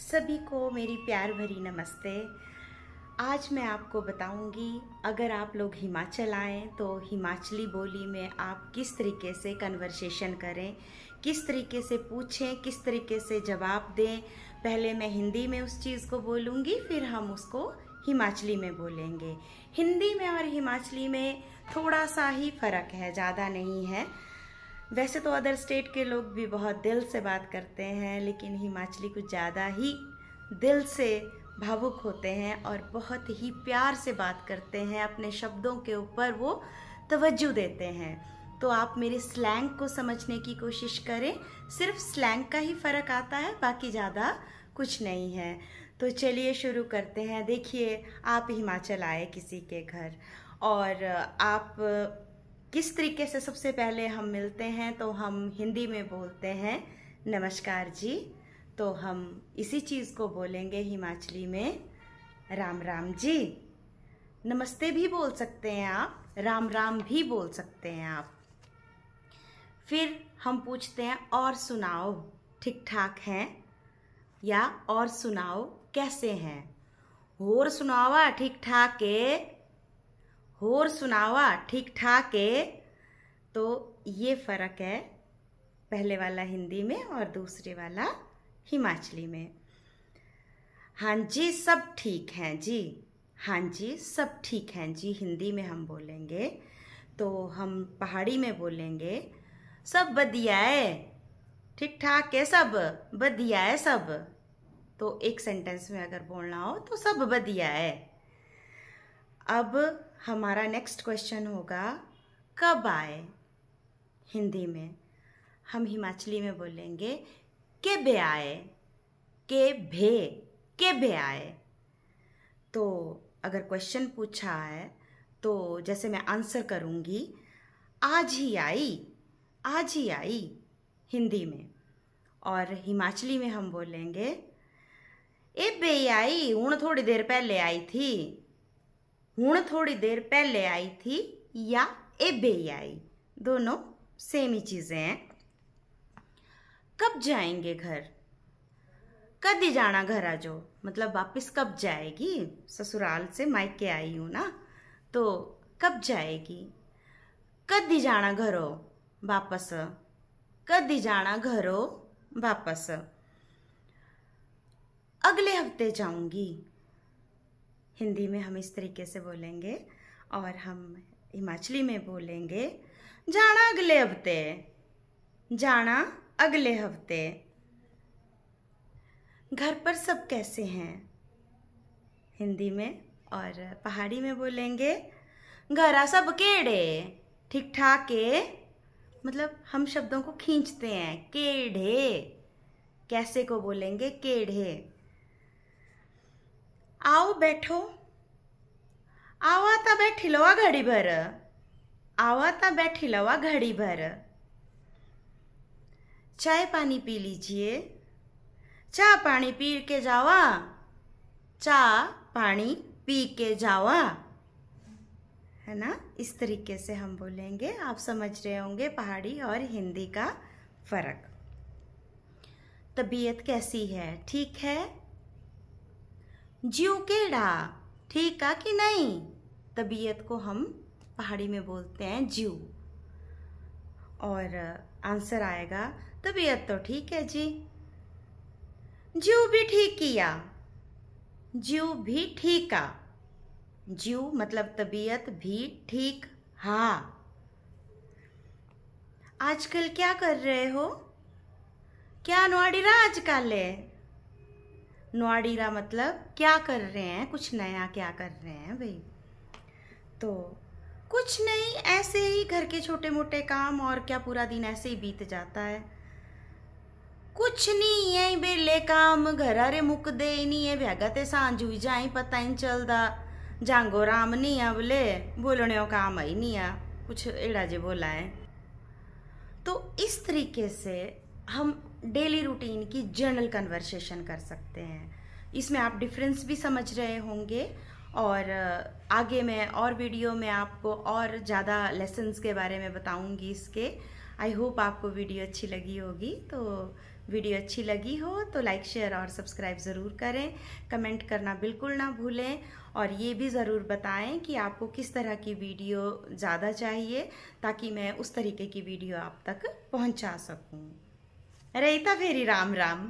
सभी को मेरी प्यार भरी नमस्ते आज मैं आपको बताऊंगी अगर आप लोग हिमाचल आएँ तो हिमाचली बोली में आप किस तरीके से कन्वर्सेशन करें किस तरीके से पूछें किस तरीके से जवाब दें पहले मैं हिंदी में उस चीज़ को बोलूँगी फिर हम उसको हिमाचली में बोलेंगे हिंदी में और हिमाचली में थोड़ा सा ही फ़र्क है ज़्यादा नहीं है वैसे तो अदर स्टेट के लोग भी बहुत दिल से बात करते हैं लेकिन हिमाचली कुछ ज़्यादा ही दिल से भावुक होते हैं और बहुत ही प्यार से बात करते हैं अपने शब्दों के ऊपर वो तवज्जो देते हैं तो आप मेरे स्लैंग को समझने की कोशिश करें सिर्फ स्लैंग का ही फ़र्क आता है बाकी ज़्यादा कुछ नहीं है तो चलिए शुरू करते हैं देखिए आप हिमाचल आए किसी के घर और आप किस तरीके से सबसे पहले हम मिलते हैं तो हम हिंदी में बोलते हैं नमस्कार जी तो हम इसी चीज़ को बोलेंगे हिमाचली में राम राम जी नमस्ते भी बोल सकते हैं आप राम राम भी बोल सकते हैं आप फिर हम पूछते हैं और सुनाओ ठीक ठाक हैं या और सुनाओ कैसे हैं और सुनावा ठीक ठाक है होर सुनावा ठीक ठाक है तो ये फ़र्क है पहले वाला हिंदी में और दूसरे वाला हिमाचली में हाँ जी सब ठीक हैं जी हाँ जी सब ठीक हैं जी हिंदी में हम बोलेंगे तो हम पहाड़ी में बोलेंगे सब बदिया है ठीक ठाक है सब बदिया है सब तो एक सेंटेंस में अगर बोलना हो तो सब बदिया है अब हमारा नेक्स्ट क्वेश्चन होगा कब आए हिंदी में हम हिमाचली में बोलेंगे के बे आए के भे के भे आए तो अगर क्वेश्चन पूछा है तो जैसे मैं आंसर करूँगी आज ही आई आज ही आई हिंदी में और हिमाचली में हम बोलेंगे ए बे आई हूँ थोड़ी देर पहले आई थी हूँ थोड़ी देर पहले आई थी या ए ही आई दोनों सेम ही चीज़ें हैं कब जाएंगे घर कदी जाना घर आ जाओ मतलब वापस कब जाएगी ससुराल से मायके आई हूँ ना तो कब जाएगी कदी जाना घरों वापस कदी जाना घरो वापस अगले हफ्ते जाऊंगी हिंदी में हम इस तरीके से बोलेंगे और हम हिमाचली में बोलेंगे जाना अगले हफ्ते जाना अगले हफ्ते घर पर सब कैसे हैं हिंदी में और पहाड़ी में बोलेंगे आ सब केड़े ठीक ठाक के मतलब हम शब्दों को खींचते हैं केढ़े कैसे को बोलेंगे केढ़े आओ बैठो आवाता बैठिलवा घड़ी भर आवाता बैठिलवा घड़ी भर चाय पानी पी लीजिए चाय पानी पी के जावा चा पानी पी के जावा है ना इस तरीके से हम बोलेंगे आप समझ रहे होंगे पहाड़ी और हिंदी का फ़र्क तबीयत कैसी है ठीक है केड़ा ठीक है कि नहीं तबीयत को हम पहाड़ी में बोलते हैं जीव और आंसर आएगा तबीयत तो ठीक है जी जीव भी ठीक किया जीव भी ठीक आ जीव मतलब तबीयत भी ठीक हाँ आजकल क्या कर रहे हो क्या नोड़ी रहा आजकल है नोआडीला मतलब क्या कर रहे हैं कुछ नया क्या कर रहे हैं भाई तो कुछ नहीं ऐसे ही घर के छोटे मोटे काम और क्या पूरा दिन ऐसे ही बीत जाता है कुछ नहीं यही बेले काम घर मुक दे नहीं है ते सांझ हुई जाए पता ही चलता जांगो राम नहीं बोले बोलने काम ही नहीं आ कुछ एड़ा जे बोला है तो इस तरीके से हम डेली रूटीन की जर्नल कन्वर्सेशन कर सकते हैं इसमें आप डिफरेंस भी समझ रहे होंगे और आगे मैं और वीडियो में आपको और ज़्यादा लेसन्स के बारे में बताऊंगी इसके आई होप आपको वीडियो अच्छी लगी होगी तो वीडियो अच्छी लगी हो तो लाइक शेयर और सब्सक्राइब ज़रूर करें कमेंट करना बिल्कुल ना भूलें और ये भी ज़रूर बताएं कि आपको किस तरह की वीडियो ज़्यादा चाहिए ताकि मैं उस तरीके की वीडियो आप तक पहुँचा सकूँ रहता फेरी राम राम